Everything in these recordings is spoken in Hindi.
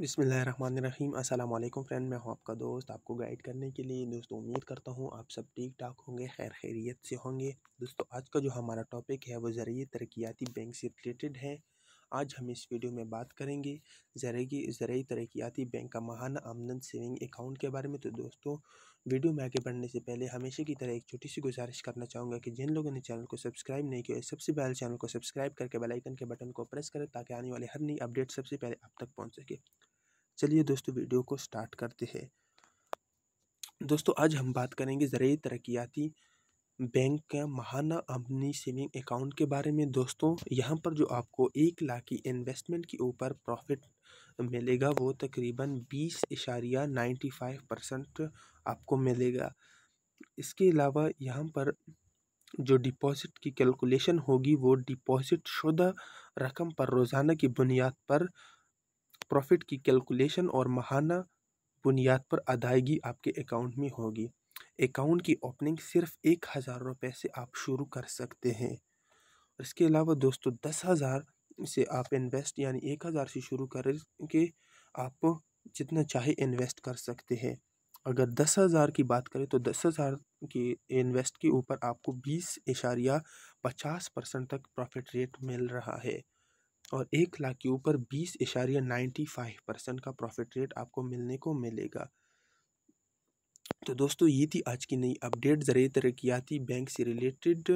बिसमीम अल्लाम फ्रेंड मैं हूं आपका दोस्त आपको गाइड करने के लिए दोस्तों उम्मीद करता हूं आप सब ठीक ठाक होंगे खैर खैरियत से होंगे दोस्तों आज का जो हमारा टॉपिक है वो ज़रिए तरक्याती बैंक से रिलेटेड है आज हम इस वीडियो में बात करेंगे ज़रिए ज़रिए तरक्याती बैंक का माहाना आमदन सेविंग अकाउंट के बारे में तो दोस्तों वीडियो में आगे बढ़ने से पहले हमेशा की तरह एक छोटी सी गुजारिश करना चाहूँगा कि जिन लोगों ने चैनल को सब्सक्राइब नहीं किया है सबसे पहले चैनल को सब्सक्राइब करके बेलाइकन के बटन को प्रेस करें ताकि आने वाले हर नई अपडेट सबसे पहले आप तक पहुँच सके चलिए दोस्तों वीडियो को स्टार्ट करते हैं दोस्तों आज हम बात करेंगे ज़रिए तरक्याती बैंक का माहाना अपनी सेविंग अकाउंट के बारे में दोस्तों यहाँ पर जो आपको एक लाख की इन्वेस्टमेंट के ऊपर प्रॉफिट मिलेगा वो तकरीबन बीस इशारिया नाइन्टी फाइव परसेंट आपको मिलेगा इसके अलावा यहाँ पर जो डिपॉजिट की कैलकुलेशन होगी वो डिपॉजिट शुदा रकम पर रोज़ाना की बुनियाद पर प्रॉफिट की कैलकुलेशन और माहाना बुनियाद पर अदायगी आपके अकाउंट में होगी अकाउंट की ओपनिंग सिर्फ एक हज़ार रुपये से आप शुरू कर सकते हैं इसके अलावा दोस्तों दस हज़ार से आप इन्वेस्ट यानी एक हज़ार से शुरू करके आप जितना चाहे इन्वेस्ट कर सकते हैं अगर दस हज़ार की बात करें तो दस हज़ार की इन्वेस्ट के ऊपर आपको बीस इशारिया पचास परसेंट तक प्रॉफिट रेट मिल रहा है और एक लाख के ऊपर बीस इशारिया नाइन्टी फाइव परसेंट का प्रॉफिट रेट आपको मिलने को मिलेगा तो दोस्तों ये थी आज की नई अपडेट ज़रिए तरक्याती बैंक से रिलेटेड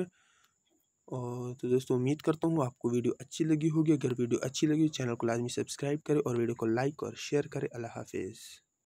और तो दोस्तों उम्मीद करता हूँ आपको वीडियो अच्छी लगी होगी अगर वीडियो अच्छी लगी चैनल को लाजमी सब्सक्राइब करें और वीडियो को लाइक और शेयर करें अल्लाह हाफिज़